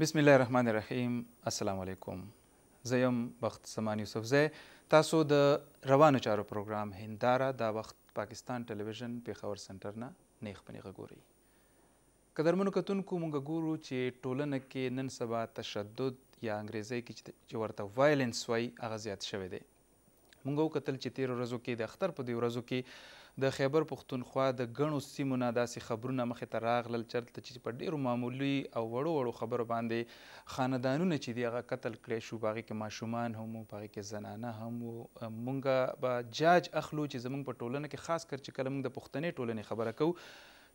بسم الله الرحمن الرحیم السلام علیکم زه یم بخت سمان یوسفزی تاسو د روانو چارو پروګرام هنداره دا وخت پاکستان ټلویزیون پیښور سنټر نه نیخ پنیغه ګوري قدرمنو کتونکو مونږ ګورو چې ټولنه کې نن سبا تشدد یا انګریزي کې چې ورته وایلنس وای هغه زیات شوی دی مونږ وکتل چې تیر ورځو کې د اختر په دی ورځو کې د خیبر پښتونخوا د غنو سیمو نه داسې خبرونه مخې ته راغلل چرته چې په ډیرو معمولی او وړو وړو خبرو باندې خاندانونه چې دی هغه قتل کړي شو باغې کې ماشومان هم باغې کې زنانه هم مونږه به جاج اخلو چې زمونږ په ټولنه کې خاص کر چې کله موږ د پښتنې ټولنې خبره کوو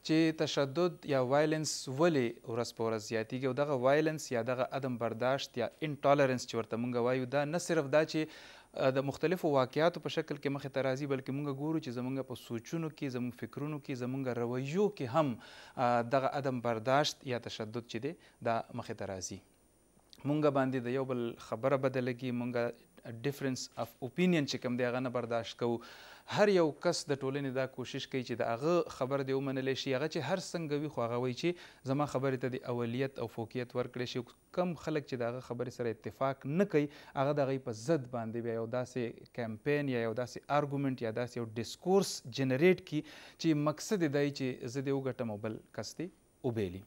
چې تشدد یا وایلنس ولې ورځ په ورځ زیاتیږي او دغه وایلنس یا دغه عدم برداشت یا انټالرنس چې ورته مونږ وایو دا نه صرف دا چې د مختلفو واقعیاتو په شکل کې مخې ته راځي بلکې موږ ګورو چې زمونږ په سوچونو کې زمونږ فکرونو کې زمونږ رویو کې هم دغه عدم برداشت یا تشدد چې دی دا مخې ته راځي مونږ باندې د یو بل خبره بدلږي مونږ ډیفرنس اف اوپینین چې کوم دی هغه نه برداشت کوو هر یو کس د ټولنې دا کوشش کوي چې د هغه خبر دی ومنلی شي هغه چې هر څنګه وي خو هغه وایي چې زما خبرې ته د اولیت او فوقیت ورکړی شي کم خلک چې د هغه خبرې سره اتفاق نه کوي هغه د هغې په ضد باندې بیا یو داسې کمپین یا یو داسې ارګومنټ یا داسې یو ډسکورس جنریټ کړي چې مقصد یې دی چې زه دې وګټم او بل کس دې وبیلي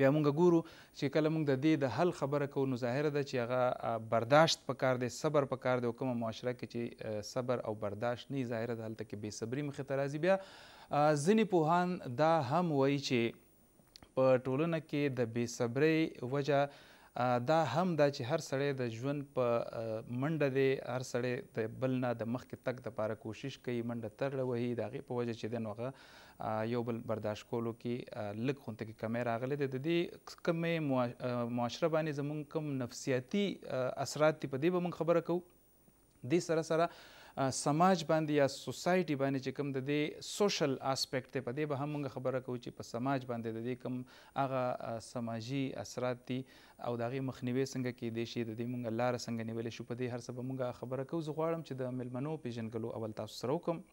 بیا موږ ګورو چې کله موږ د دې د حل خبره کوو نو ظاهره ده چې هغه برداشت پکار دی صبر پکار دی او کومه معاشره کې چې صبر او برداشت نه ظاهره ده هلته کې بې صبري مخې ته راځي بیا ځینې پوهان دا هم وایي چې په ټولنه کې د بې صبرۍ وجه دا هم دا چې هر سړی د ژوند په منډه دی هر سړی د بل نه د مخکې تګ دپاره کوشش کوي منډه ترړه وهي د هغې په وجه چې دی نو هغه یو بل برداشت کولو کې لږ خونته کې کمی راغلی دی د دې کمې معاشره باندې زمونږ کم نفسیاتي اثرات دي په دې به مونږ خبره کوو دې سره سره سماج باندې یا سوسایټي باندې چې کوم د دې سوشل اسپیکټ دی په دې به هم موږ خبره کوو چې په سماج باندې د دې کوم هغه سماجی اثرات دي او د هغې مخنیوي څنګه کیدی شي د دې موږ لاره څنګه نیولی شو په دې هر څه به موږ خبره کوو زه غواړم چې د میلمنو پیژنګلو اول تاسو سره وکړم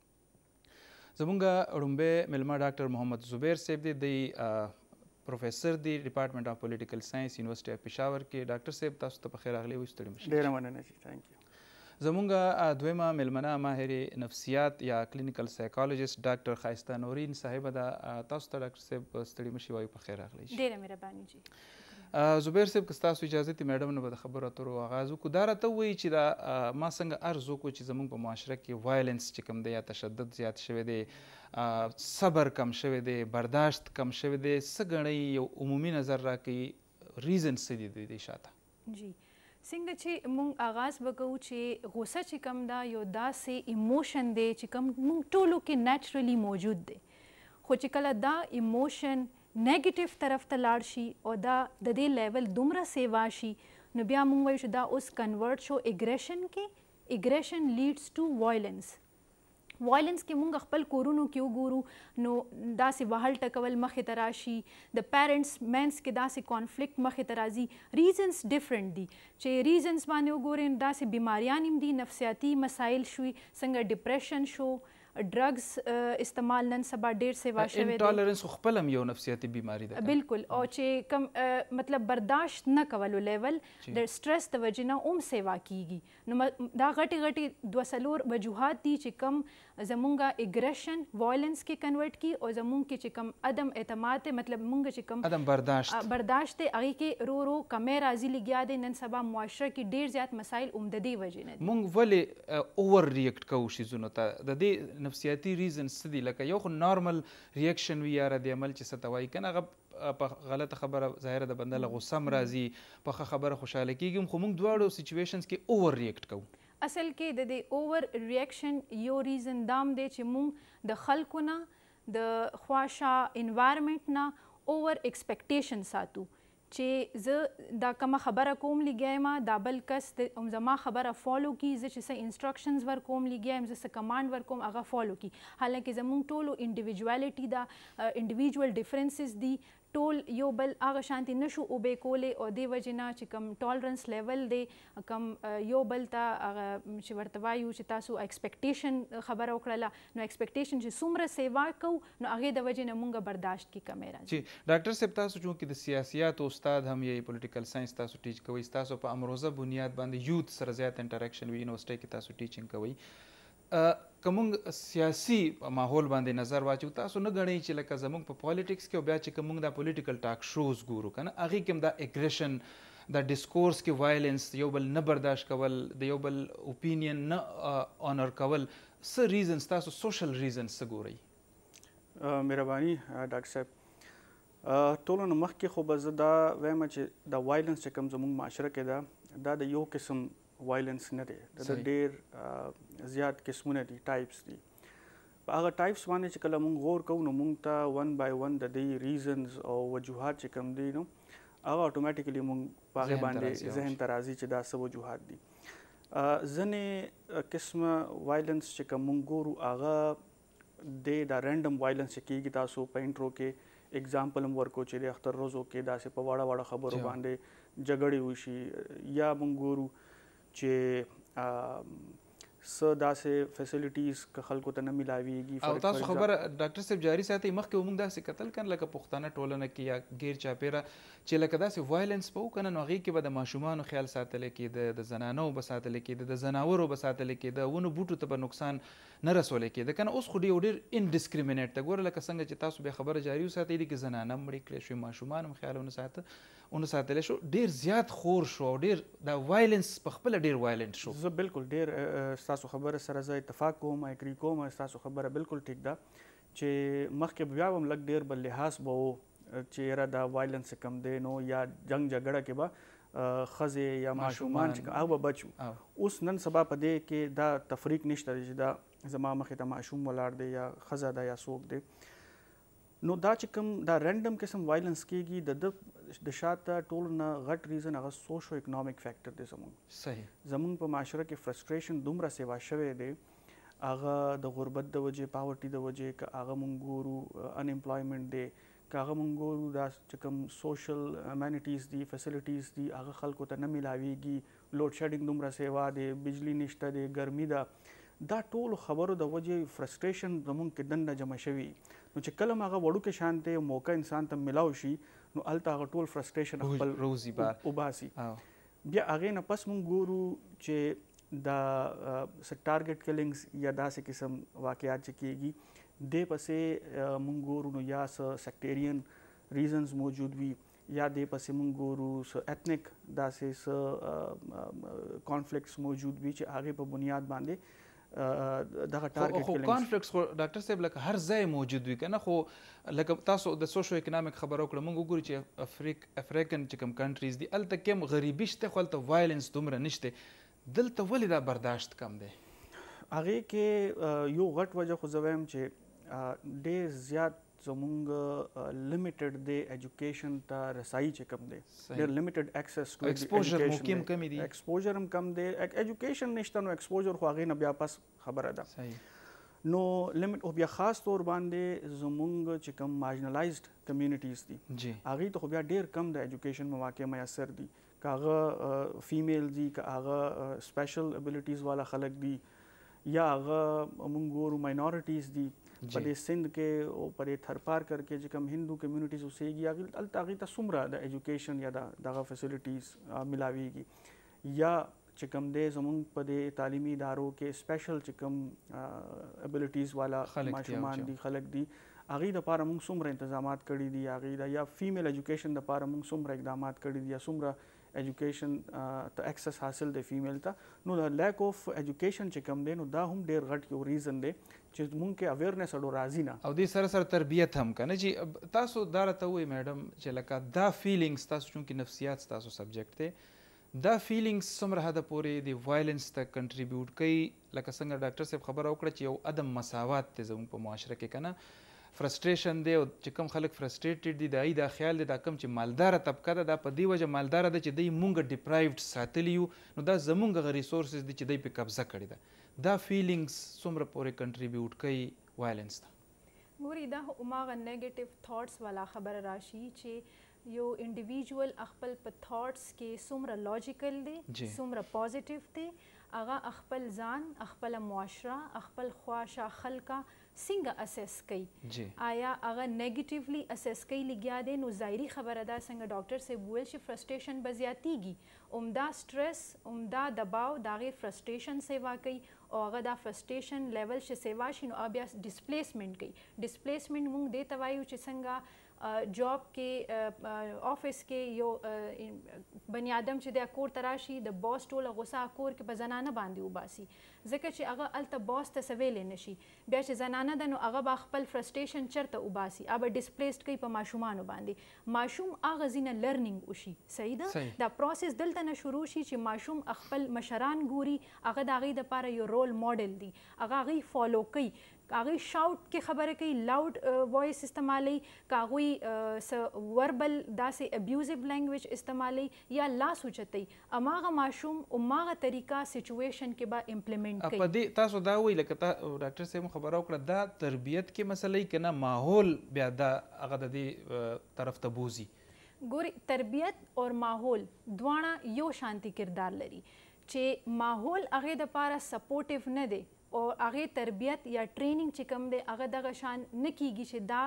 زمونږ رومبه ملما ډاکټر محمد زبیر صاحب دی د پروفیسر دی ډپارټمنټ اف پولیټیکل ساينس یونیورسيټي اف پېښور کې ډاکټر صاحب تاسو ته په خیر راغلی وي ستړي مشه ډیر مننه جی ثانک یو زمونږ دویمه ملمنه ماهر نفسیات یا کلینیکل سایکالوجیست ډاکټر خایسته نورین صاحب دا تاسو ته ډاکټر صاحب ستړي مشي وایي په خیر راغلی ډیر مهرباني جی زبیر صاحب که تاسو اجازه ته میډم نه به د خبرو اترو آغاز وکړو دا راته وایي چې دا ما څنګه ارزو کو چې زمونږ په معاشره کې وایلنس چې کوم دی یا تشدد زیات شوی دی صبر کم شوی دی برداشت کم شوی دی څه ګڼئ یو عمومي نظر راکوي ریزن څه دي د دې شاته جی څنګه چې مونږ آغاز وکړو چې غوسه چې کم دا یو داسې ایموشن دی چې کم مونږ ټولو کې نیچرلی موجود دی خو چې کله دا ایموشن نیگیټیو طرف ته لاړ شي او دا د دې لیول دومره سیوا شي نو بیا مونږ وایو چې دا اوس کنورټ شو اګریشن کې اګریشن لیډس ټو وایلنس وایلنس کې مونږ خپل کورونو کې وګورو نو داسې وهل ټکول مخې ته راشي د پیرنټس مینس کې داسې کانفلیکټ مخې ته راځي ریزنس ډیفرنٹ دي چې ریزنس باندې وګورئ داسې بیماریان هم دي نفسیاتي مسایل شوي څنګه ډپریشن شو ډرګز استعمال نن سبا ډیر سیوا شوی دی انټالرنس خپل هم یو نفسیاتي بیماری ده بالکل او چې کم مطلب برداشت نه کولو لیول د سټرس د وجې نه هم سیوا کیږي نو دا غټي غټي دوه سلور وجوهات دي چې کم زمونږه اګریشن وایلنس کې کنورټ کی او زمونږ کې چې کم عدم اعتماد ته مطلب مونږ چې کم عدم برداشت برداشت ته هغه کې رو رو کمې راځي لګیا دي نن سبا معاشره کې ډیر زیات مسایل عمده دي وجه نه مونږ ولې اوور ریاکټ کوو شي زونه ته د دې نفسیاتي ریزنز څه دي لکه یو خو نارمل ریاکشن وی یا د عمل چې ستوای کنه هغه په غلطه خبره ظاهره د بنده لغوسم راځي په خبره خوشاله کیږم خو موږ دواړو سچويشنز کې اوور ریاکټ کوو اصل کې د دې اوور ریاکشن یو ریزن دام دی چې موږ د خلکو نه د خواشا انوایرمنٹ نه اوور ایکسپیکټیشن ساتو چې زه دا کومه خبره کوم لګیایم دا بل کس زما خبره فالو کی زه چې څه انستراکشنز ور کوم لګیایم زه څه کمانډ ور کوم هغه فالو کی حالانکه زموږ ټولو انډیویجوالټی دا انډیویجوال ډیفرنسز دي ټول یو بل هغه شانتي نشو او به کولې او دی وجنا چې کم ټالرنس لیول دی کم یو بل ته چې ورته وایو چې تاسو ایکسپیکټیشن خبره وکړه نو ایکسپیکټیشن چې څومره سیوا کو نو هغه د وجې نه مونږه برداشت کی کمې راځي ډاکټر صاحب تاسو چې د سیاسيات استاد هم یې پولیټیکل ساينس تاسو ټیچ کوي تاسو په امروزه بنیاد باندې یوت سره زیات انټریکشن وی یونیورسيټي کې تاسو ټیچینګ کوي کومنګ سیاسي ماحول باندې نظر واچو تاسو نه غنئ چې لکه زمونږ په پالیټکس کې او بیا چې کومنګ دا پولیټیکل ټاک شوز ګورو کنه هغه کوم دا اګریشن دا ډیسکورس کې وایلنس یو بل نه برداشت کول د یو بل اوپینین نه آنر کول څه ریزنز تاسو سوشل ریزنز څه ګورئ مهرباني ډاکټر صاحب ټولو نه مخکې خو به زه دا وایم چې دا وایلنس چې کوم زمونږ معاشره کې ده دا د یو قسم وایلنس نه دی د ډېر زیات قسمونه دي ټایپس دي په هغه ټایپس باندې چې کله مونږ غور کوو نو مونږ ته ون بای ون د دې ریزنز او وجوهات چې کم دي نو هغه اتوماتیکلی مونږ پاغه باندې ذهن ته راځي چې دا څه وجوهات دي ځنې قسمه وایلنس چې کوم ګورو هغه د دا رندم وایلنس کېږي تاسو په انټرو کې اگزامپل هم ورکو چې د اختر روزو کې داسې په واړه واړه خبرو باندې جګړې وشي یا مونږ ګورو چې س داسې فیسیلیټیز که خلکو ته نه ملاویږي او تاسو خبر ډاکټر صاحب جاری ساتي مخکې موږ داسې قتل کړل لکه پښتانه ټولنه کې یا غیر چاپیره چې لکه داسې وایلنس په کنه نو هغه کې به د ماشومان خیال ساتل کې د زنانو به ساتل کې د زناورو به ساتل کې د ونو بوټو ته به نقصان نه رسول کې د کنه اوس خو ډیر ډیر انډیسکریمینټ ته ګور لکه څنګه چې تاسو به خبر جاری ساتي دي کې زنانه مړي کړې شوی ماشومان هم خیالونه ساتل ونه ساتل شو ډیر زیات خور شو او ډیر د وایلنس په خپل ډیر وایلنت شو زه بالکل ډیر تاسو خبره سره زه اتفاق کوم اګری کوم تاسو خبره بالکل ټیک ده چې مخکې بیا هم لګ ډیر بل لحاظ به چې را دا وایلنس کم دی نو یا جنگ جګړه کې به خزه یا ماشومان چې هغه بچو اوس نن سبا په دې کې دا تفریق نشته چې دا زما مخې ته ماشوم ولاړ دی یا خزه ده یا سوق دی نو دا چې کوم دا رندم قسم وایلنس کېږي د د شاته ټول نه غټ ریزن هغه سوشو اکنامک فیکٹر دی زمونږ صحیح زمونږ په معاشره کې فرستریشن دومره سیوا شوی دی هغه د غربت د وجې پاورټي د وجې که هغه مونږ ګورو ان امپلایمنت دی که هغه مونږ ګورو دا چې کوم سوشل امینټیز دی فیسیلیټیز دی هغه خلکو ته نه ملاويږي لوډ شیډینګ دومره سیوا دی بجلی نشته دی ګرمي ده دا ټول خبرو د وجې فرستریشن زمونږ کې دنه جمع شوی نو چې کله هغه وړوکه شان ته موقع انسان ته ملاو شي نو الته هغه ټول فرستریشن خپل روزي بار وباسي بیا هغه نه پس مونږ ګورو چې دا ټارګټ کلینګز یا داسې قسم واقعات چې کیږي د پسې مونږ ګورو نو یا سیکټیرین ریزنز موجود وي یا د پسې مونږ ګورو س اټنیک داسې س کانفلیکټس موجود وي چې هغه په بنیاد باندې دغه ټارګټ خو کانفلیکټس خو ډاکټر صاحب لکه هر ځای موجود وي کنه خو لکه تاسو د سوشو اکونومیک خبرو کړم موږ وګورو چې افریق افریقن چې کوم کنټریز دي الته کوم غریبي شته خو الته وایلنس دومره نشته دلته ولې دا برداشت کم دی هغه کې یو غټ وجه خو زویم چې ډېر زیات زمونږ لیمیټډ دی এډوকেشن ته رسایي چې کم دی ډېر لیمیټډ اکسس ټو ایکسپوجر مو کم کم دی ایکسپوجر هم کم دی এډوকেشن نشته نو ایکسپوجر خو هغه نه بیا پس خبره ده صحیح نو لیمټ او بیا خاص طور باندې زمونږ چې کم مارجنلایزډ کمیونټیز دي جی هغه ته بیا ډیر کم د اډوকেশন مواقع میسر دي کاغه فیمیل دي کاغه سپیشل ابيلټیز والا خلک دي یا هغه موږ ګورو ماینورټیز دي پدې سند کې او پدې تھرپار کرکے چې کوم هندو کمیونټیز اوسېږي هغه الته هغه ته سمره د اډوকেশন یا دغه فیسیلیټیز ملاويږي یا چې کوم دې زمونږ پدې تعلیمي ادارو کې سپیشل چې کوم ابيلټیز والا ماشومان دي خلک دي هغه د پاره موږ سمره تنظیمات کړې دي هغه یا فیمیل اډوকেশن د پاره موږ سمره اقدامات کړې دي یا سمره ایجوکیشن ته اکسس حاصل دی فیمیل ته نو د لیک اف ایجوکیشن چې کم دی نو دا هم ډیر غټ یو ریزن دی چې مونږ کې اویرنس اډو راځي نه او دې سره سره تربیت هم کنه چې تاسو دا راته وای میډم چې لکه دا فیلینګز تاسو چونکی نفسیات تاسو سبجیکټ دی دا فیلینګز څومره حد پورې دی وایلنس ته کنټریبیوټ کوي لکه څنګه ډاکټر صاحب خبر او کړ چې یو عدم مساوات ته زموږ په معاشره کې کنه فرستریشن دی او چې کوم خلک فرستریټډ دي د ای دا خیال دی دا کوم چې مالدار طبقه ده دا په دی وجه مالدار ده چې دوی مونږ ډیپرایوډ ساتلی یو نو دا زمونږ غ ریسورسز دي چې دوی په قبضه کړی ده دا فیلینګز څومره پورې کنټریبیوټ کوي وایلنس ته ګوري دا عماغه نیگیټیو تھاټس والا خبر راشي چې یو انډیویجوال خپل په تھاټس کې څومره لوجیکل دی څومره پوزټیو دی هغه خپل ځان خپل معاشره خپل خواشه خلکا څنګه اسس کوي آیا هغه نیگیټیولی اسس کوي لګیا دي نو ظاهري خبره ده څنګه ډاکټر سه وویل چې فرستریشن بزیاتیږي عمدا سټرس عمدا دباو داغه فرستریشن سه واقعي او هغه دا فرستریشن لیول شي سیوا شي نو بیا ډیسپلیسمنت کوي ډیسپلیسمنت موږ د توایو چې څنګه جاب کې آفیس کې یو بنی آدم چې د کور تراشي د باس ټوله غوسه کور کې په زنانه باندې وباسي ځکه چې هغه الته باس ته سویل نه شي بیا چې زنانه ده نو هغه به خپل فرستریشن چرته وباسي اوبه ډیسپلیسډ کوي په ماشومانو باندې ماشوم هغه زینه لرنینګ وشي صحیح ده دا پروسس دلته نه شروع شي چې ماشوم خپل مشران ګوري هغه د هغه د لپاره یو رول ماډل دی هغه هغه فالو کوي کاغي شاوټ کې خبره کوي لاوډ وایس استعمالي کاغوي وربل داسې ابیوزیو لانګویج استعمالي یا لاس اوچتي اماغه ماشوم اماغه طریقہ سچويشن کې به امپلیمنٹ کوي په دې تاسو دا وی لکه ډاکټر سیم خبرو کړ دا تربيت کې مسلې کنا ماحول بیا دا هغه د دې طرف ته بوزي ګوري تربيت او ماحول دواړه یو شانتي کردار لري چې ماحول هغه د پاره سپورټیو نه دی او هغه تربيت یا ټریننګ چې کوم دی هغه دغه شان نه کیږي چې دا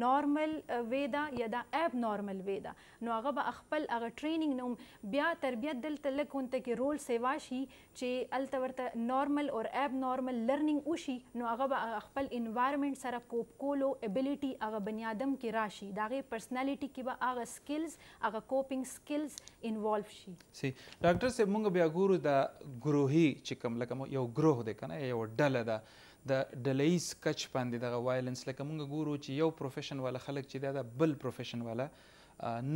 نارمل وې دا یا دا اب نارمل وې دا نو هغه به خپل هغه ټریننګ نو بیا تربیت دلته لکونته کې رول سیوا شي چې الته ورته نارمل او اب نارمل لرننګ وشي نو هغه به خپل انوایرنمنت سره کوپ کولو ابيليټي هغه بنیادم کې راشي داغه پرسنالټي کې به هغه سکلز هغه کوپینګ سکلز انوالو شي سي ډاکټر سه موږ بیا ګورو دا ګروهي چې کوم لکه یو ګروه ده کنه یو ډله ده د ډلهیز کچ باندې دغه وایلنس لکه مونږ ګورو چې یو پروفیشن والا خلک چې دا د بل پروفیشن والا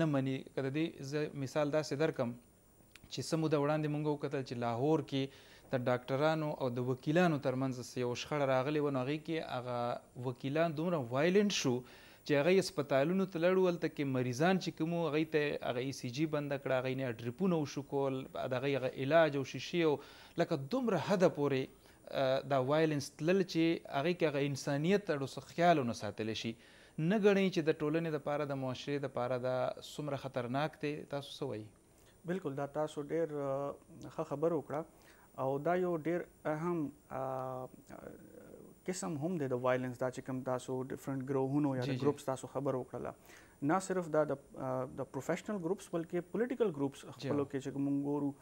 نه مني که د دې زه مثال داسې درکم چې څه موده وړاندې مونږ وکتل چې لاهور کې د ډاکټرانو او د وکیلانو ترمنځ یو شخړه راغلی و نو هغې کې هغه وکیلان دومره وایلنټ شو چې هغه هسپتالونو ته لاړو هلته کې مریضان چې کوم وو هغې ته هغه ای سی جي بنده کړه هغې نه ډریپونه وشو کول د هغې هغه علاج او شیشې او لکه دومره حده پورې دا وایلنس تلل چې هغه کې هغه انسانیت اړوس خیالونه ساتل شي نه غړي چې د ټولنې د پاره د معاشري د پاره د سمره خطرناک دی تاسو سوې بالکل دا تاسو ډیر ښه خبر وکړه او دا یو ډیر اهم قسم هم د وایلنس دا چې کوم تاسو ډیفرنٹ ګروهونو یا ګروپس تاسو خبر وکړه نه صرف دا د پروفیشنل ګروپس بلکې پولیټیکل ګروپس خپل کې چې موږ ګورو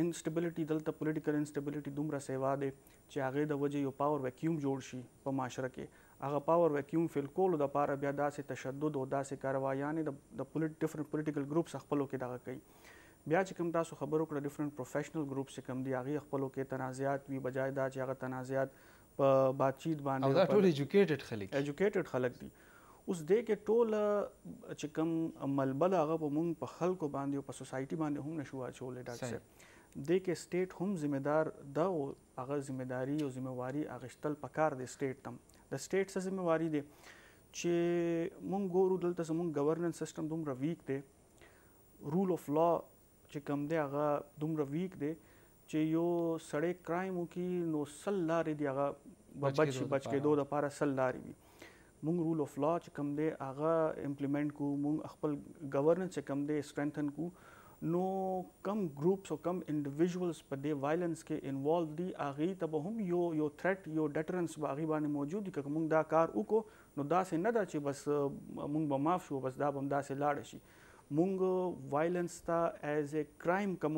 انسټیبিলিټي دلته پولیټیکل انسټیبিলিټي دومره سیوا ده چې هغه د وجه یو پاور ویکیوم جوړ شي په معاشره کې هغه پاور ویکیوم فل کول د پاره بیا داسې تشدد او داسې کاروایانې د پولیټ ډیفرنٹ پولیټیکل ګروپس خپلو کې دغه کوي بیا چې کوم تاسو خبرو کړ ډیفرنٹ پروفیشنل ګروپ څخه کوم دی هغه خپلو کې تنازعات وی بجای دا چې هغه تنازعات په باتچیت باندې او دا ټول ایجوکیټډ خلک ایجوکیټډ خلک دي اوس دې کې ټول چې کوم ملبل هغه په مونږ په خلکو باندې او په سوسایټي باندې هم نشو اچولې ډاکټر د کې سټیټ هم ذمہدار دا او هغه ذمہداری او ذمہواری اغشتل پکار دی سټیټ تم د سټیټ څه ذمہواری دی چې مونږ ګورو دلته زمونږ گورننس سیستم دومره ویک دی رول اف لا چې کم دی هغه دومره ویک دی چې یو سړی کرایم وکي نو سل لارې دی هغه بچ بچ کې دوه د پاره سل لارې وي مونږ رول اف لا چې کم دی هغه امپلیمنٹ کو مونږ خپل گورننس چې کم دی سټرنثن کو نو کم ګروپس او کم انډیویډوالز په دې وایلنس کې انوالو دي اغه ته به هم یو یو ثریټ یو ډیټرنس به اغه باندې موجود دي کوم دا کار وکړو نو دا سه نه ده چې بس مونږ به معاف شو بس دا به هم دا سه لاړ شي مونږ وایلنس تا ایز ا کرایم کوم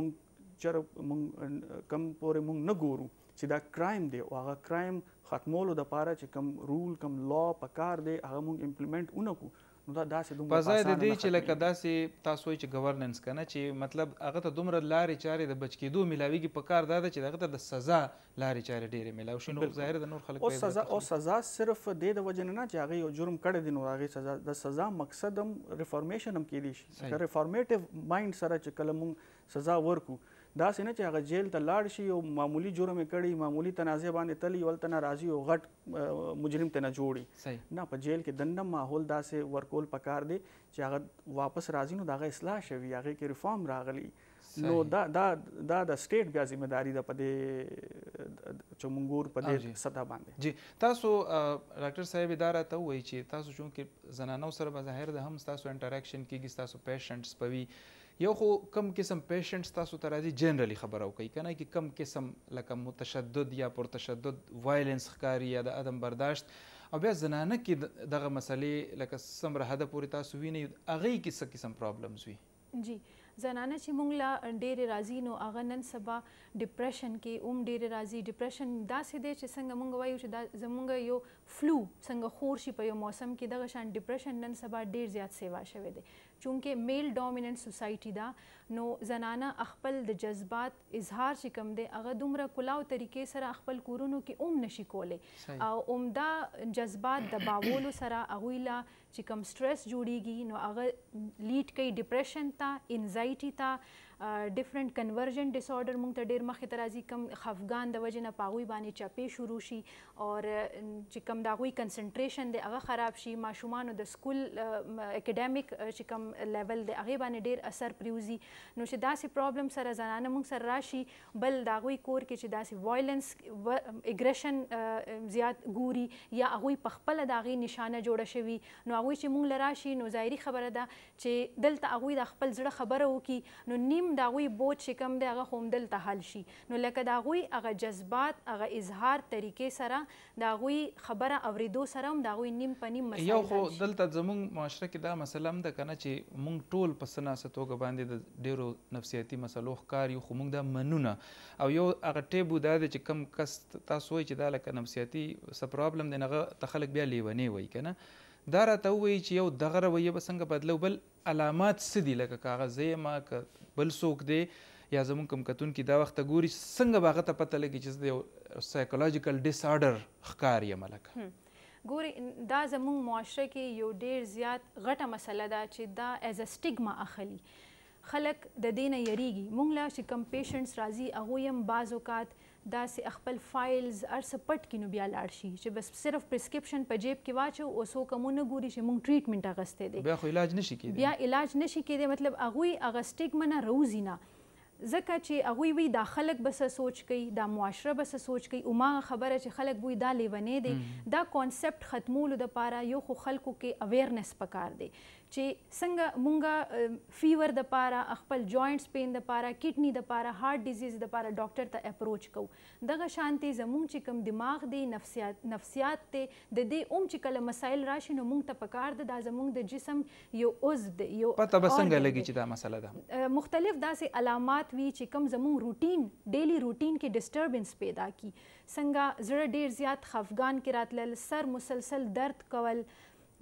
چر مونږ کم پورې مونږ نه ګورو چې دا کرایم دی او هغه کرایم ختمولو د پاره چې کم رول کم لا پکار دی هغه مونږ امپلیمنٹ اونکو نو دا داسې دومره پزای د دې چې لکه داسې تاسو چې گورننس کنه چې مطلب هغه ته دومره لارې چارې د بچ کېدو ملاویږي په کار دا ده چې دغه ته د سزا لارې چارې ډېرې ملاو شي نو ظاهر د نور خلک او سزا او سزا صرف د دې وجه نه چې هغه یو جرم کړی دی نو هغه سزا د سزا مقصد هم ریفارمیشن هم کېدی شي ریفارمیټیو مایند سره چې کله مونږ سزا ورکو دا سينه چې هغه جیل ته لاړ شي او معمولی جرم کړي معمولی تنازع باندې تلی ولته ناراضي او غټ مجرم ته نه جوړي نه په جیل کې دنه ماحول داسې ورکول پکار دی چې هغه واپس راځي نو دغه اصلاح شوي هغه کې ریفارم راغلی نو دا دا دا د سټیټ بیا ځمېداري ده په دې چمنګور په دې سطح باندې جی تاسو ډاکټر صاحب اداره ته وایي چې تاسو چون کې زنانو سره بظاهر د هم تاسو انټریکشن کیږي تاسو پیشنټس پوي یو خو کم قسم پیشنټس تاسو ته راځي جنرالي خبره وکړي کنه کې کم قسم لکه متشدد یا پر تشدد وایلنس ښکاری یا د عدم برداشت او بیا زنانه کې دغه مسلې لکه سمره حد پورې تاسو وینئ هغه کې څه قسم پرابلمز وي جی زنانه چې مونږ لا ډېر راځي نو هغه نن سبا ډپریشن کې اوم ډېر راځي ډپریشن داسې دی چې څنګه مونږ وایو چې دا زمونږ یو فلو څنګه خور شي په یو موسم کې دغه شان ډپریشن نن سبا ډېر زیات سیوا شوی دی چونکه میل ډومیننت سوسایټي دا نو زنانه خپل د جذبات اظهار چې کوم دی هغه دومره کلاو طریقې سره خپل کورونو کې اوم نشي کولای او عمده جذبات دباولو سره هغه لا چې کوم سټرس جوړیږي نو هغه لیډ کوي ډیپریشن ته انزایټي ته ډیفرنٹ کنورژن ډیسارډر مونږ ته ډیر مخه ترازی کم خفقان د وجې نه پاغوي باندې چپې شروع شي او چې کم داغوي کنسنټریشن د هغه خراب شي ماشومان د سکول اکیډمیک چې کم لیول د هغه باندې ډیر اثر پریوزي نو چې داسې پرابلم سره زنانه مونږ سره راشي بل داغوي کور کې چې داسې وایلنس اګریشن زیات ګوري یا هغه په خپل داغي نشانه جوړه شوی نو هغه چې مونږ لراشي نو ظاهري خبره ده چې دلته هغه د خپل ځړه خبره وکي نو نیم هم دا غوي بوج چې کم دی هغه هم دلته حل شي نو لکه دا غوي هغه جذبات هغه اظهار طریقې سره دا غوي خبره اوریدو سره هم دا غوي نیم په نیم مسله یو خو دلته زموږ معاشره کې دا مسله هم ده کنه چې موږ ټول په سناسه توګه باندې د ډیرو نفسیاتي مسلو ښکار یو خو موږ دا منونه او یو هغه ټیبو دا دی چې کم کس تاسو وایي چې دا لکه نفسیاتي څه پرابلم دی هغه ته خلک بیا لیونی وایي که نه دا راته ووایي چې یو دغه رویه به څنګه بدلو بل علامات څه دي لکه کاغذ یم که بل څوک دی یا زمون کم کتون کې دا وخت ګوري څنګه باغه ته پته لګي چې یو سایکولوژیکل ډیس آرډر ښکار یې ملک ګوري دا زمون معاشره کې یو ډیر زیات غټه مسله ده چې دا از سټګما اخلي خلک د دینه یریږي مونږ لا چې کم پیشنټس راځي هغه هم بعض اوقات دا سه خپل فایلز ارس پټ کینو بیا لاړ شي چې بس صرف پرسکرپشن په جیب کې واچو او سو کومونه ګوري چې مونږ ټریټمنټ اغسته دي بیا خو علاج نشي کېدی بیا علاج نشي کېدی مطلب اغوی اغستګ منه روزي نه ځکه چې هغه وی دا خلک بس سوچ کوي دا معاشره بس سوچ کوي او ما خبره چې خلک وی دا لیونې دي دا کانسپټ ختمولو د پاره یو خو خلکو کې اویرنس پکار دی چې څنګه مونږه فیور د پاره خپل جوائنټس پین د پاره کډنی د پاره هارت ډیزیز د پاره ډاکټر ته اپروچ کو دغه شانتي زمونږ چې کم دماغ دی نفسیات نفسیات ته د دې اوم چې کله مسایل راشي نو مونږ ته پکار ده د زمونږ د جسم یو عضو دی یو پته به څنګه لګي چې دا مسله ده مختلف داسې علامات وی چې کم زمونږ روټین ډیلی روټین کې ډیسټربنس پیدا کی څنګه زړه ډیر زیات خفقان کې راتلل سر مسلسل درد کول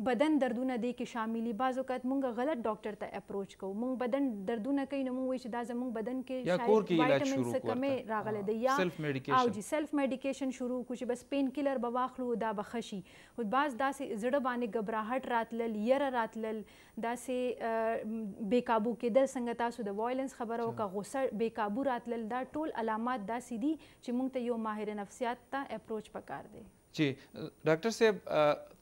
بدن دردونه دی کې شاملې بعضو وخت مونږ غلط ډاکټر ته اپروچ کوو مونږ بدن دردونه کوي نو مونږ وایو چې دا زمونږ بدن کې شاید وایټامین څه کمې راغله دی یا سلف میډیکیشن او جی سلف میډیکیشن شروع کو چې بس پین کیلر به واخلو دا به خشي خو بعض داسې زړه باندې غبراهټ راتلل یره راتلل داسې بې قابو کېدل څنګه تاسو د وایلنس خبره وکړه غوسه بې قابو راتلل دا ټول علامات داسې دي چې مونږ ته یو ماهر نفسیات ته اپروچ پکار دی چې ډاکټر صاحب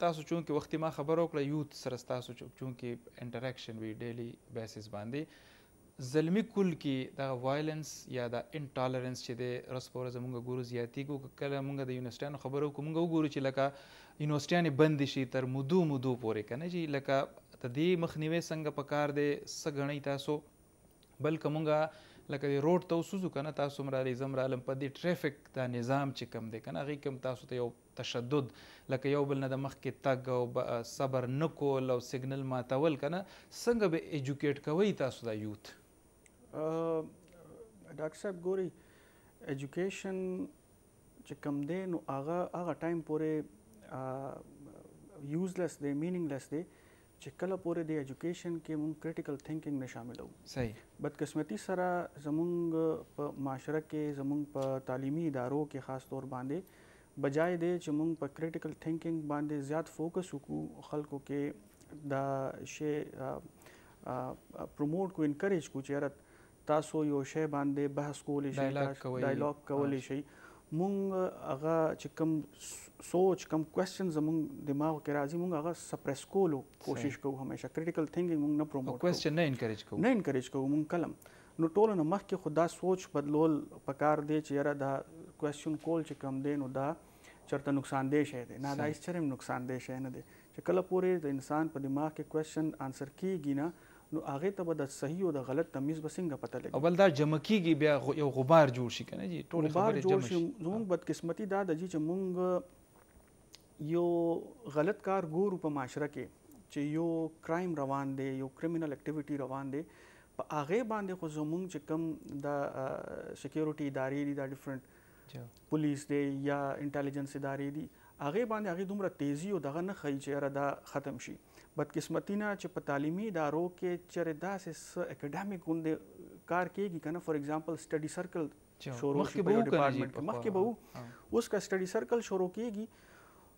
تاسو چون کې وختي ما خبر وکړه یوت سره تاسو چون کې انټریکشن وی ډیلی بیسس باندې زلمی کل کې دا وایلنس یا دا انټالرنس چې د رسپور زمونږ ګورو زیاتی کو کله مونږ د یونیورسيټانو خبرو کوم مونږ وګورو چې لکه یونیورسيټانې بند شي تر مودو مودو پورې کنه چې لکه تدې مخنیوي څنګه پکار دی سګنی تاسو بلکې مونږه لکه د روډ ته وسوسو کنه تاسو مراله زمرالم په دې ټریفیک دا نظام چې کم دی کنه غي کم تاسو ته یو تشدد لکه یو بل نه د مخکې تګ او صبر نه کول او سیګنل ماتول کنه څنګه به ایجوکیټ کوي تاسو د یوت ډاکټر صاحب ګوري ایجوکیشن چې کم دی نو هغه هغه ټایم پورې یوزلس دی مینینګلس دی چې کله پورې د ایجوکیشن کې مونږ کریټیکل تھینکینګ نه شاملو صحیح بدقسمتی سره زمونږ په معاشره کې زمونږ په تعلیمی ادارو کې خاص طور باندې بجای دی چې موږ په کریټیکل تھینکینګ باندې زیات فوکس وکړو خلکو کې دا شی پروموټ کو انکریج کو چې رات تاسو یو شی باندې بحث کول شي ډایلاګ کول شي مونږ هغه چې کم سوچ کم کوېشن زمونږ دماغ کې راځي مونږ هغه سپریس کولو کوشش کوو همیشه کریټیکل تھینکینګ مونږ نه پروموټ کوو کوېشن نه انکریج کوو نه انکریج کوو مونږ کلم نو ټول نه مخکې خدا سوچ بدلول پکار دی چې یاره دا کوېشن کول چې کم دی نو دا چرته نقصان دې شي دی نه دا هیڅ چرم نقصان دې شي نه دی چې کله پورې د انسان په دماغ کې کوېشن آنسر کیږي نه نو هغه ته به د صحیح او د غلط تمیز به څنګه پته لګي او بل دا جمع کیږي بیا یو غبار جوړ شي کنه جی ټول خبره جمع شي زموږ بدقسمتي دا د چې مونږ یو غلط کار ګورو په معاشره کې چې یو کرایم روان دی یو کریمینل اکټیویټي روان دی په هغه باندې خو زمونږ چې کم د سکیورټي ادارې دي دا ډیفرنٹ پولیس دی یا انټيليجنس ادارې دی هغه باندې هغه دومره تیزی او دغه نه خي چې را دا ختم شي بدقسمتی نه چې په تعلیمي ادارو کې چردا سه اکیډمیک غوندې کار کوي کنه فار ایگزامپل سټڈی سرکل شروع شي په ډپارټمنٹ مخکې به اوس کا سټڈی سرکل شروع کیږي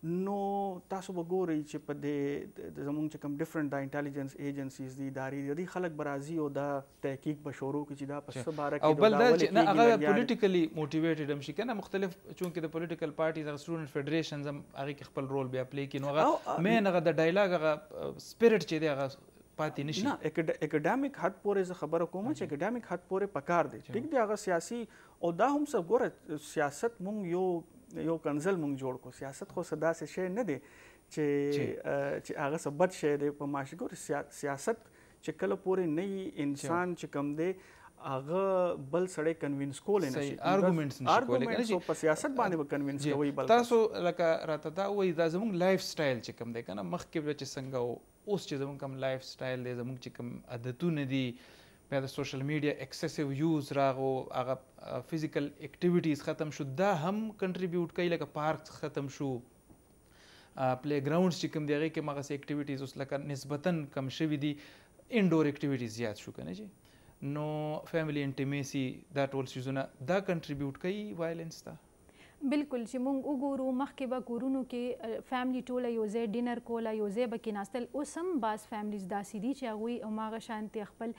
نو تاسو وګورئ چې په دې زمونږ چې کوم ډیفرنٹ د انټيليجنس ایجنسیز دي داري دي خلک برازي او د تحقیق بشورو کې چې دا په څه باره کې او بل دا چې نه هغه پولیټیکلی موټیویټډ هم شي کنه مختلف چونکې د پولیټیکل پارټیز او سټوډنټ فدریشنز هم هغه خپل رول بیا پلی کوي نو هغه مې هغه د ډایلاګ هغه سپیریټ چې دی هغه پاتې نشي نه اکیډمیک حد پورې زه خبره کوم چې اکیډمیک حد پورې پکار دی ټیک دی هغه سیاسي او دا هم څه ګوره سیاست مونږ یو یو کنزل مونږ جوړ کو سیاست خو صدا سه شی نه دی چې چې هغه سبد شی دی په ماشګور سیاست چې کله پورې نه انسان چې کم دی هغه بل سړی کنوینس کول نه شي ارګومنټس نشي کولای ارګومنټس په سیاست باندې به کنوینس کوي بل تاسو لکه راته دا وایي دا زموږ لایف سټایل چې کم دی کنه مخکې چې څنګه اوس چې زموږ کم لایف سټایل دی زموږ چې کم عادتونه دي بیا د سوشل میډیا اکسسیو یوز راغو هغه فزیکل اکټیویټیز ختم شو دا هم کنټریبیوټ کوي لکه پارک ختم شو پلی ګراوندز چې کوم دی هغه کې مغه سي اکټیویټیز اوس لکه نسبتا کم شوي دي انډور اکټیویټیز زیات شو کنه جی نو فیملی انټیمیسی دا ټول سيزونه دا کنټریبیوټ کوي وایلنس ته بالکل چې مونږ وګورو مخکې به کورونو کې فیملی ټوله یو ځای ډینر کوله یو ځای به کېناستل اوس هم بعض فیملیز داسې دي چې هغوی هماغه شانتې خپل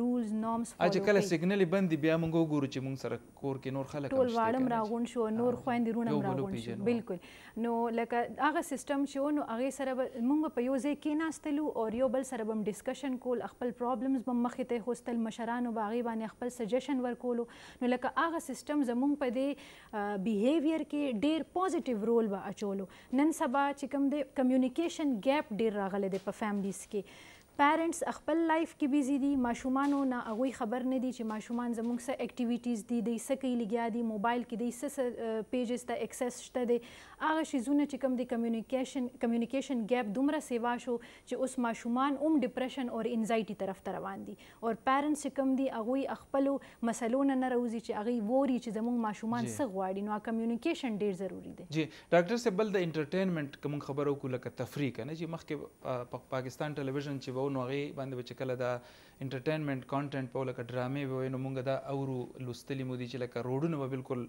رولز نامس چې کله سیګنلې بندې بیا مونږ وګورو چې مونږ سره کور کې نور خلک ټول واړه هم راغونډ شو نور خویندې رونه هم راغونډ شو بالکل نو لکه هغه سیستم چې نو هغې سره به مونږ په یو ځای کېناستلو او یو بل سره به هم ډسکشن کول خپل پرابلمز به مخې ته خوستل مشرانو به هغې باندې خپل سجیشن ورکولو نو لکه هغه سیستم زمونږ په دې بیهیو بیهیویر کې ډیر پوزټیو رول به اچولو نن سبا چې کوم د کمیونیکیشن ګیپ ډیر راغلی دی په فیملیز کې پیرنټس خپل لایف کې بیزی دي ماشومان نه هغه خبر نه دي چې ماشومان زموږ سره اکټیویټیز دي د سکه لګیا دي موبایل کې د سس پیجز ته اکسس شته دي هغه شیزونه چې کوم د کمیونیکیشن کمیونیکیشن ګیپ دومره سیوا شو چې اوس ماشومان اوم ډیپریشن او انزایټي طرف ته روان دي او پیرنټس چې کوم دي هغه خپل مسلو نه ناروزي چې هغه ووري چې زموږ ماشومان څه غواړي نو کمیونیکیشن ډیر ضروری دی جی ډاکټر سیبل د انټرټینمنت کوم خبرو کو لکه تفریح نه چې مخکې په پاکستان ټلویزیون چې وو نو هغه باندې چې کله د انټرټینمنت کانټینټ په لکه ډرامې به نو مونږ دا اورو لوستلی مو دي چې لکه روډونه به بالکل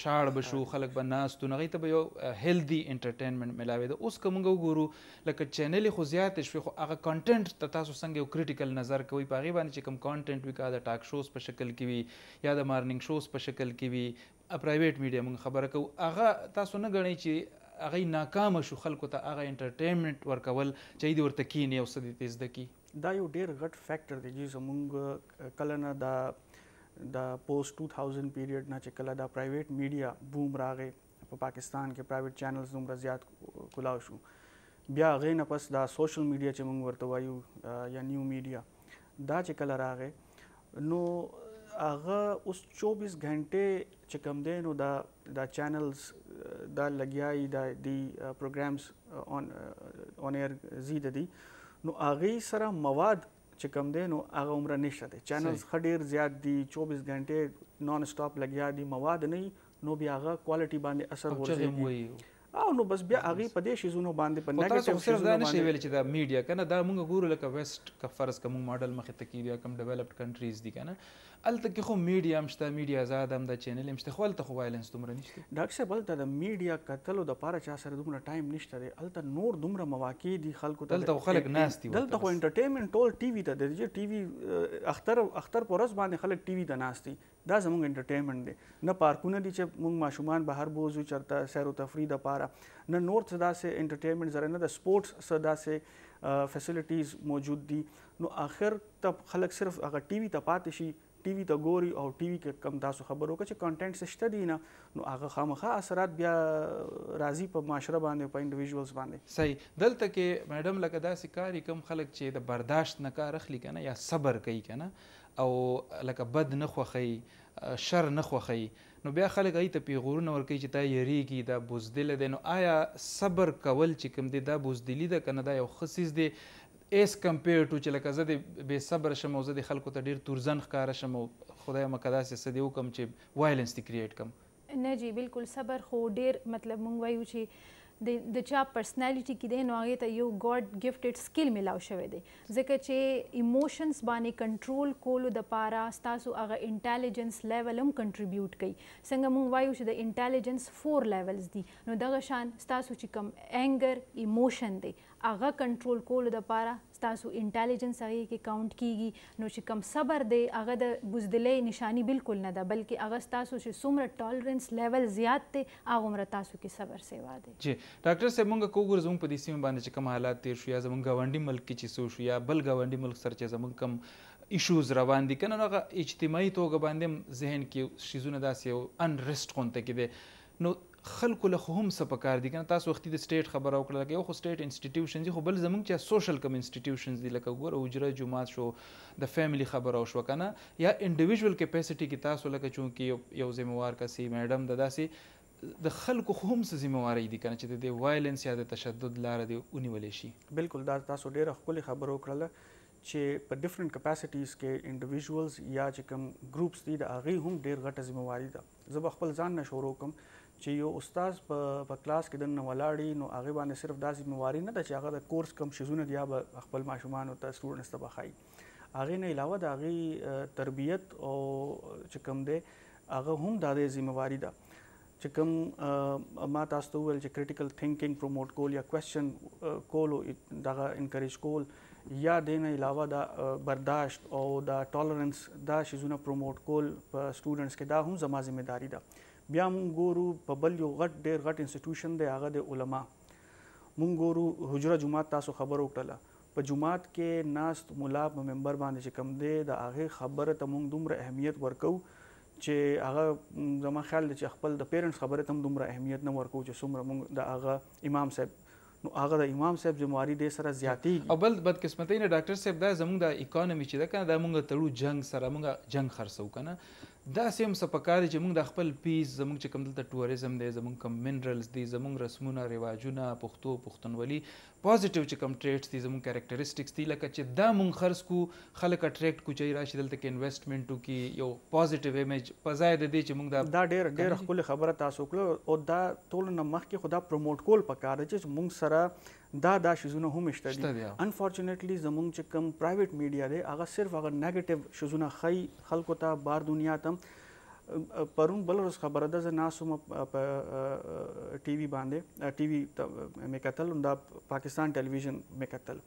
شاړ به شو خلک به ناستو نغې ته به یو هیلدی انټرټینمنت ملاوي ده اوس که مونږ وګورو لکه چینلې خو زیات شوي خو هغه کانټینټ ته تاسو څنګه یو کریټیکل نظر کوي په هغې باندې چې کوم کانټینټ وي که د ټاک شوز په شکل کې وي یا د مارنینګ شوز په شکل کې وي پرایویټ میډیا موږ خبره کوو هغه تاسو نه غنئ چې هغه ناکام شو خلکو ته هغه انټرټینمنت ورکول چې دې ورته کینی او سدي تیز دکی دا یو ډیر غټ فیکٹر دی چې زمونږ کله نه دا د پوسټ 2000 پیریډ نه چې کله دا پرایویټ میډیا بوم راغې په پاکستان کې پرایویټ چینلز دومره زیات کلاو شو بیا غې نه پس دا سوشل میډیا چې موږ ورته وایو یا نیو میډیا دا چې کله راغې نو هغه اوس 24 غنټه چې کوم دی نو دا دا چینلز دا لګیاي دا دی پروګرامز اون اون ایر زیاده دي نو هغه سره مواد چې کم دی نو هغه عمر نشته دي چینلز خډیر زیات دي 24 غنټه نان سټاپ لګیا دي مواد نه نو بیا هغه کوالټي باندې اثر ورسېږي او نو بس بیا هغه په دې شیزونو باندې په نیگیټیو سره دا نشي ویل چې دا میډیا کنه دا موږ ګورو لکه ویسټ کا فرض کوم ماډل مخه تکیه کم ډیولپډ کنټریز دي کنه الته کې خو میډیا مشته میډیا آزاد هم د چینل مشته خو الته خو وایلنس دومره نشته ډاکټر صاحب الته د میډیا کتلو د پاره چا سره دومره ټایم نشته دی الته نور دومره مواقع دي خلکو ته دلته خلک ناشتي دلته خو انټرټینمنت ټول ټي وي ته د ټي وي اختر اختر پرس باندې خلک ټي وي ته ناشتي دا زموږ انټرټینمنت دی نه پارکونه دي چې موږ ماشومان بهر بوزو چرته سیر او تفریح لپاره نه نور څه داسې انټرټینمنت زره نه د سپورتس څه داسې فیسیلیټیز موجود دي نو آخر ته خلک صرف هغه ټي وي ته پاتې شي ټي وي ته ګوري او ټي وي کې کم تاسو خبر وکړي چې کنټینټ سشته دی نه نو هغه خامخا اثرات بیا راځي په معاشره باندې په انډیویډوالز باندې صحیح دلته کې میډم لکه دا سکاري کم خلک چې د برداشت نه کار اخلي کنه یا صبر کوي کنه او لکه بد نه خوخي شر نه خوخي نو بیا خلک ای ته پیغورونه ورکوي چې تا یریږي دا بوزدل دی نو آیا صبر کول چې کوم دی دا بوزدلی ده کنه دا یو خصیز دی ایز کمپیر ټو چې لکه زه د بې صبر شم او زه د خلکو ته ډېر تورزن ښکاره شم او خدای مکه داسې څه دې وکړم چې وایلنس دې کریټ کړم نه جی بالکل صبر خو ډېر مطلب مونږ وایو چې د د چا پرسنالټي کې دی نو هغې ته یو ګاډ ګفټډ سکل میلاو شوی دی ځکه چې ایموشنز باندې کنټرول کولو دپاره ستاسو هغه انټیلیجنس لیول هم کنټریبیوټ کوي څنګه مونږ وایو چې د انټیلیجنس فور لیولز دي نو دغه شان ستاسو چې کوم انګر ایموشن دی هغه کنټرول کول د پاره تاسو انټيليجنس هغه کې کاونټ کیږي نو چې کم صبر دی هغه د بوزدلې نشانی بالکل نه ده بلکې هغه تاسو چې څومره ټالرنس لیول زیات دی هغه عمر تاسو کې صبر سیوا دی جی ډاکټر صاحب موږ کوګور زموږ په دې سیمه باندې چې کوم حالات تیر شو یا زموږ غونډي ملک کې چې سو شو یا بل غونډي ملک سره چې زموږ کم ایشوز روان دي کنه هغه اجتماعي توګه باندې ذهن کې شیزونه داسې یو انرست غونته کې دي نو خلکو له هم څه پکار دي کنه تاسو وختي د سټیټ خبره وکړه لکه یو خو سټیټ انسټیټیوشن دي خو بل زمونږ چې سوشل کم انسټیټیوشنز دي لکه ګوره اجره جماعت شو د فیملی خبره شو کنه یا انډیویډوال کیپیسټي کې تاسو لکه چونکی یو ذمہوار کسي میډم د داسې د خلکو خو هم څه ذمہواري دي کنه چې د وایلنس یا د تشدد لار دی اونیولې شي بالکل دا تاسو ډیره خپل خبره وکړه چې په ډیفرنٹ کپاسټیز کې انډیویډوالز یا چې کوم ګروپس دي د هغه هم ډیر غټه ذمہواری ده زه خپل ځان نه شروع کوم چې یو استاد په کلاس کې دنه ولاړی نو هغه باندې صرف داسې مواري نه ده چې هغه د کورس کم شیزونه دی به خپل ماشومان او ته سټوډنټس ته بخای هغه نه علاوه د هغه تربيت او چې کم دی هغه هم د ځمواري ده چې کوم ما تاسو ته ویل چې کریټیکل ثینکینګ پروموټ کول یا کوېشن کول دغه انکریج کول یا دین علاوه د برداشت او د ټالرنس دا شیزونه پروموټ کول په سټوډنټس کې دا هم زموږ ځمېداري ده بیا موږ ګورو په بل یو غټ ډیر غټ انسټیټیوشن دی هغه د علما موږ ګورو حجره جمعه تاسو خبر وکړه په جمعات کې ناست مولا په ممبر باندې چې کم دی د هغه خبره ته مونږ دومره اهمیت ورکو چې هغه زما خیال دی چې خپل د پیرنټس خبره ته دومره اهمیت نه ورکو چې څومره مونږ د هغه امام صاحب نو هغه د امام صاحب ذمہواری دې سره زیاتی او بل بدقسمتۍ نه ډاکټر صاحب دا زمونږ د اکانومي چې دا کنه دا مونږ تړو جنگ سره مونږ جنگ خرڅو کنه دا سیم سپکاري چې موږ د خپل پیس زموږ چې کوم دلته ټوریزم دی زموږ کوم منرلز دی زموږ رسمونه رواجونه پښتو پښتونولي پوزټیو چې کوم ټریټس دي زموږ کریکټریسټکس دي لکه چې دا موږ خرڅ کو خلک اټریکټ کو چې راشي دلته کې انویسټمنټ وکي یو پوزټیو ایمیج په ځای د دې چې موږ دا دا ډېر ډېر خپل خبره تاسو کړو او دا ټول نه مخکې خدا پروموټ کول پکاره چې موږ سره دا دا شزونه هم شته دي انفورچونټلی زمونږ چې کم پرایویټ میډیا دی هغه صرف هغه نیگیټیو شزونه خي خلکو ته بار دنیا ته پرون بل ورځ خبره ده زه ناسوم په ټي وي باندې ټي وي مې کتل دا پاکستان ټلویزیون مې کتل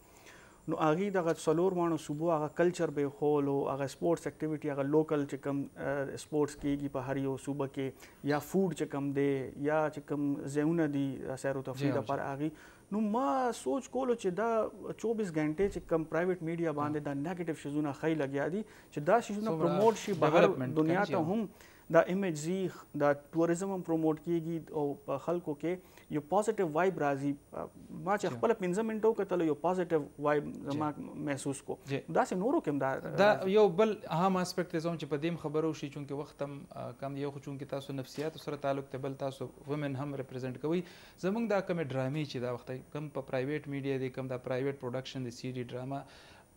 نو هغه دغه څلور مانو صوبو هغه کلچر به خول او هغه سپورتس اکټیویټي هغه لوکل چې کم سپورتس کېږي په هر یو صوبه کې یا فود چې کم دی یا چې کم زیونه دي سیر او تفریح لپاره هغه نو ما سوچ کولو چې دا 24 غنټه چې کم پرایویټ میډیا باندې دا نیگیټیو شیزونه خی لګیا دي چې دا شیزونه پروموټ شي بهر دنیا ته هم دا ایمیج زی دا ټوریزم هم پروموټ کیږي او خلکو کې یو پوزټیو وایب راځي ما چې خپل 15 منټو کتل یو پوزټیو وایب زما محسوس کو دا سه نورو کوم دا دا یو بل اهم اسپیکټ زوم چې په دې خبرو شي چې وخت هم کم یو خو چې تاسو نفسیات سره تعلق ته بل تاسو وومن هم ریپرزینټ کوي زمونږ دا کوم ډرامې چې دا وخت کم په پرایویټ میډیا دي کم دا پرایویټ پروډکشن دي سیریز ډراما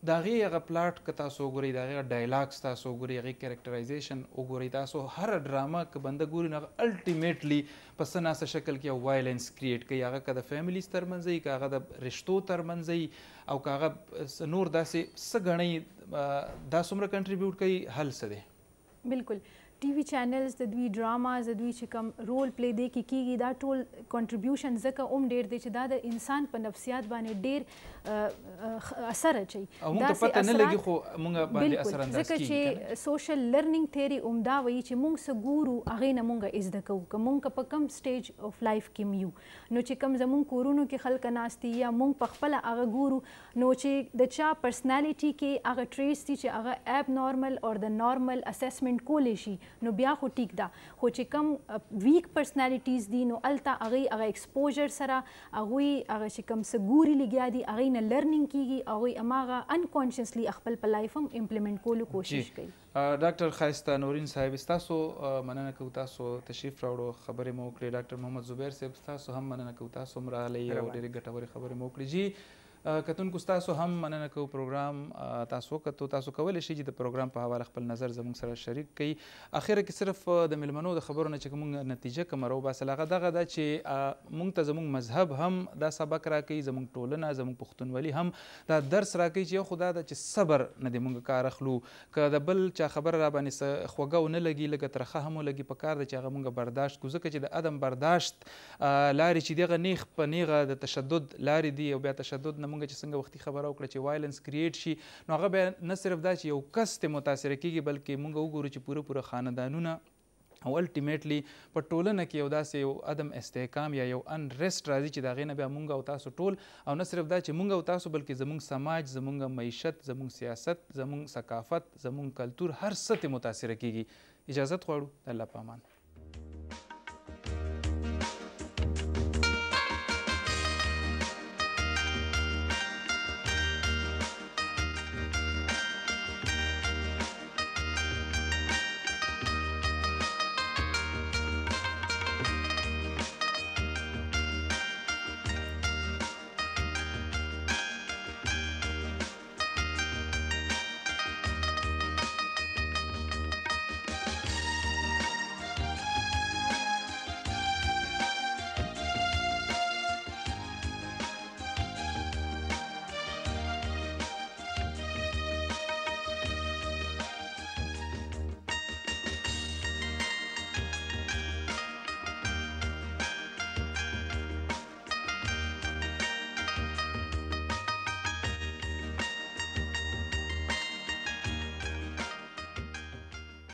دا غي غ پلاټ کتا سو ګوري دا غي ډایلاګز تاسو ګوري غي کریکٹرایزیشن وګوري تاسو هر ډراما ک بنده ګوري نه الټیمیټلی پس نه شکل کې وایلنس کریټ کوي هغه ک د فیملیز ترمنځي ک هغه د رشتو ترمنځي او ک هغه نور داسې سګنی دا څومره کنټریبیوټ کوي حل څه دی بالکل ټي وي چینلز د دوی ډراماز د دوی چې کوم رول پلی دی کې کیږي دا ټول کنټریبیوشن ځکه اوم ډیر دی چې دا د انسان په نفسیات باندې ډیر اثر اچي دا موږ پته نه لګي خو موږ باندې اثر انداز کیږي ځکه چې سوشل لرنینګ تھیوري اومدا وایي چې موږ څه ګورو هغه نه موږ از د کوو که موږ په کم سټیج اف لایف کې میو نو چې کم زمون کورونو کې خلک ناشتي یا موږ په خپل هغه ګورو نو چې د چا پرسنالټي کې هغه ټریس دي چې هغه اب نارمل اور د نارمل اسسمنت کولې شي نو بیا خو ټیک ده خو چې کم ویک پرسنالټیز دي نو التا هغه هغه ایکسپوجر سره هغه هغه چې کم سګوري لګیا دي هغه نه لرنینګ کیږي هغه اماغه انکانشسلی خپل په لایف هم امپلیمنٹ کولو کوشش کوي ډاکټر خایستا نورین صاحب تاسو مننه کوم تاسو تشریف راوړو خبرې مو کړې ډاکټر محمد زبیر صاحب تاسو هم مننه کوم تاسو مرالې او ډېرې ګټورې خبرې مو کړې جی کتونکو تاسو هم مننه کوو پروګرام تاسو کتو تاسو کولی شئ چې د پروګرام په حواله خپل نظر زموږ سره شریک کړئ اخیره کې صرف د میلمنو د خبرو نه چې موږ نتیجه کوم راو بس لغه دغه دا چې موږ ته زموږ مذهب هم دا سبق راکړي زموږ ټولنه زموږ پښتونولي هم دا درس راکړي چې یو خدا د چې صبر نه دی موږ کار اخلو که د بل چا خبر را باندې خوږه ونه لګي لکه ترخه هم لګي په کار د چې هغه موږ برداشت کو ځکه چې د ادم برداشت لارې چې دغه نیخ په نیغه د تشدد لارې دی او بیا تشدد نه مونږ چې څنګه وختي خبره وکړه چې وایلنس کریټ شي نو هغه به نه صرف دا چې یو کس ته متاثر کیږي بلکې مونږ وګورو چې پوره پوره خاندانونه او الټیمیټلی په ټولنه کې یو داسې یو عدم استحکام یا یو ان ریسټ راځي چې دا غینه بیا مونږ او تاسو ټول او نه صرف دا چې مونږ او تاسو بلکې زمونږ سماج زمونږ معیشت زمونږ سیاست زمونږ ثقافت زمونږ کلچر هر څه ته متاثر کیږي اجازه غواړو الله پامان